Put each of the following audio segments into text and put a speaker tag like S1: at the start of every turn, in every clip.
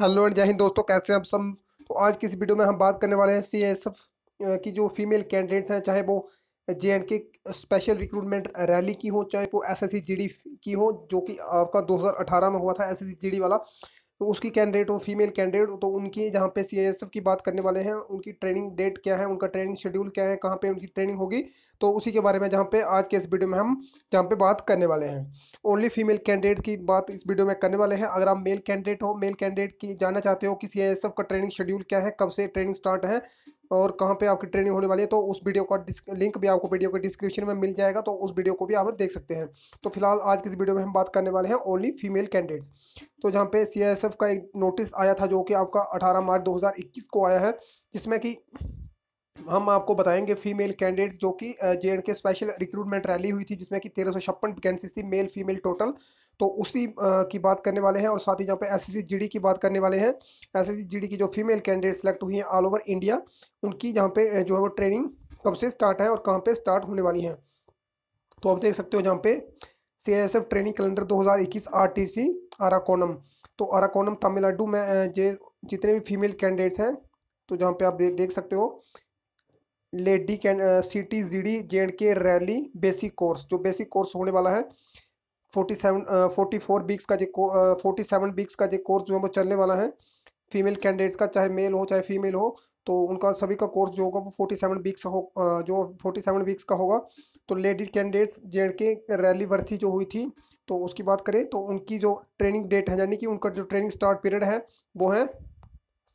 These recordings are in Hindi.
S1: हेलो एंड जय हिंद दोस्तों कैसे हैं आप सब तो आज की इस वीडियो में हम बात करने वाले हैं सी एस एफ की जो फीमेल कैंडिडेट्स हैं चाहे वो J and K special recruitment rally की हो चाहे वो S S C G D की हो जो कि आपका 2018 में हुआ था S S C G D वाला तो उसकी कैंडिडेट हो फीमेल कैंडिडेट हो तो उनकी जहाँ पे सी की बात करने वाले हैं उनकी ट्रेनिंग डेट क्या है उनका ट्रेनिंग शेड्यूल क्या है कहाँ पे उनकी ट्रेनिंग होगी तो उसी के बारे में जहाँ पे आज के इस वीडियो में हम जहाँ पे बात करने वाले हैं ओनली फीमेल कैंडिडेट की बात इस वीडियो में करने वाले हैं अगर आप मेल कैंडिडेट हो मेल कैंडिडेट की जानना चाहते हो कि सी का ट्रेनिंग शेड्यूल क्या है कब से ट्रेनिंग स्टार्ट है और कहाँ पे आपकी ट्रेनिंग होने वाली है तो उस वीडियो का लिंक भी आपको वीडियो के डिस्क्रिप्शन में मिल जाएगा तो उस वीडियो को भी आप देख सकते हैं तो फिलहाल आज की इस वीडियो में हम बात करने वाले हैं ओनली फीमेल कैंडिडेट्स तो जहाँ पे सी का एक नोटिस आया था जो कि आपका अठारह मार्च दो को आया है जिसमें कि हम आपको बताएंगे फीमेल कैंडिडेट्स जो कि J and K special recruitment rally हुई थी जिसमें कि तेरह सौ छप्पन वैकेंसीज थी मेल फीमेल टोटल तो उसी की बात करने वाले हैं और साथ ही जहाँ पे एस डी की बात करने वाले हैं एस डी की जो फीमेल कैंडिडेट सेलेक्ट हुई हैं ऑल ओवर इंडिया उनकी जहाँ पे जो है वो ट्रेनिंग कब से स्टार्ट है और कहाँ पर स्टार्ट होने वाली है तो आप देख सकते हो जहाँ पे C S F training calendar दो हज़ार इक्कीस आर टी सी अराकोनम तो अराकोनम तमिलनाडु में जे जितने भी फीमेल कैंडिडेट्स हैं तो जहाँ पे आप देख सकते हो लेडी कैंड C T G D J and K rally basic course जो बेसिक कोर्स होने वाला है forty seven forty four weeks का जो फोर्टी सेवन वीक्स का जो कोर्स जो है वो चलने वाला है फीमेल कैंडिडेट्स का चाहे मेल हो चाहे फीमेल हो तो उनका सभी का कोर्स जो होगा वो फोर्टी सेवन वीक्स हो जो फोर्टी सेवन वीक्स का होगा तो lady candidates J and K rally वर्थी जो हुई थी तो उसकी बात करें तो उनकी जो ट्रेनिंग डेट है यानी कि उनका जो ट्रेनिंग स्टार्ट पीरियड है वो है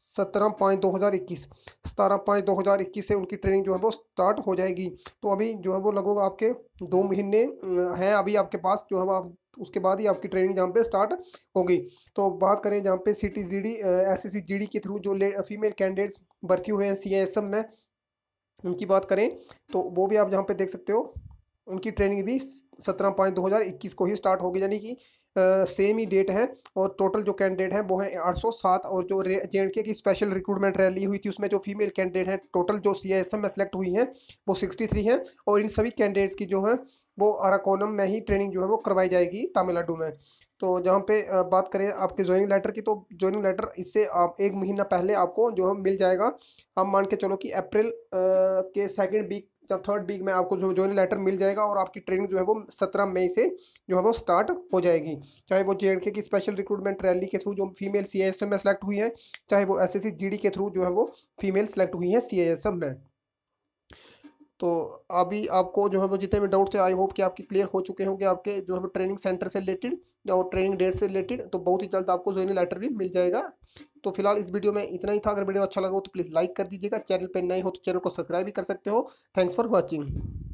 S1: सत्रह पाँच दो हज़ार इक्कीस सतारह पाँच दो हज़ार इक्कीस से उनकी ट्रेनिंग जो है वो स्टार्ट हो जाएगी तो अभी जो है वो लगभग आपके दो महीने हैं अभी आपके पास जो है आप उसके बाद ही आपकी ट्रेनिंग जहाँ पे स्टार्ट होगी तो बात करें जहाँ पे C T G D S C G D के थ्रू जो फीमेल कैंडिडेट्स भर्ती हुए हैं सी एस एम में उनकी बात करें तो वो भी आप जहाँ पे देख सकते हो उनकी ट्रेनिंग भी सत्रह पाँच दो हज़ार इक्कीस को ही स्टार्ट होगी यानी कि सेम ही डेट है और टोटल जो कैंडिडेट हैं वो हैं आठ सौ सात और जो जे एंड के की स्पेशल रिक्रूटमेंट रैली हुई थी उसमें जो फीमेल कैंडिडेट हैं टोटल जो सी एस एम में सेलेक्ट हुई हैं वो सिक्सटी थ्री हैं और इन सभी कैंडिडेट्स की जो है वो अराकोनम में ही ट्रेनिंग जो है वो करवाई जाएगी तमिलनाडु में तो जहाँ पे बात करें आपके ज्वाइनिंग लेटर की तो ज्वाइनिंग लेटर इससे आप एक महीना पहले आपको जो है मिल जाएगा आप मान के चलो कि अप्रैल के सेकेंड वीक जब थर्ड वीक में आपको जो ज्वाइनिंग लेटर मिल जाएगा और आपकी ट्रेनिंग जो है वो सत्रह मई से जो है वो स्टार्ट हो जाएगी चाहे वो जे की स्पेशल रिक्रूटमेंट रैली के थ्रू जो फीमेल सी में सेलेक्ट हुई है चाहे वो एस एस के थ्रू जो है वो फीमेल सेलेक्ट हुई है सी में तो अभी आपको जो है वो जितने भी डाउट थे आई होप कि आपके क्लियर हो चुके होंगे आपके जो है ट्रेनिंग सेंटर से रिलेटेड और ट्रेनिंग डेट से रिलेटेड तो बहुत ही जल्द आपको जो है लेटर भी मिल जाएगा तो फिलहाल इस वीडियो में इतना ही था अगर वीडियो अच्छा लगा हो तो प्लीज़ लाइक कर दीजिएगा चैनल पर नए हो तो चैनल को सब्सक्राइब भी कर सकते हो थैंक्स फॉर वॉचिंग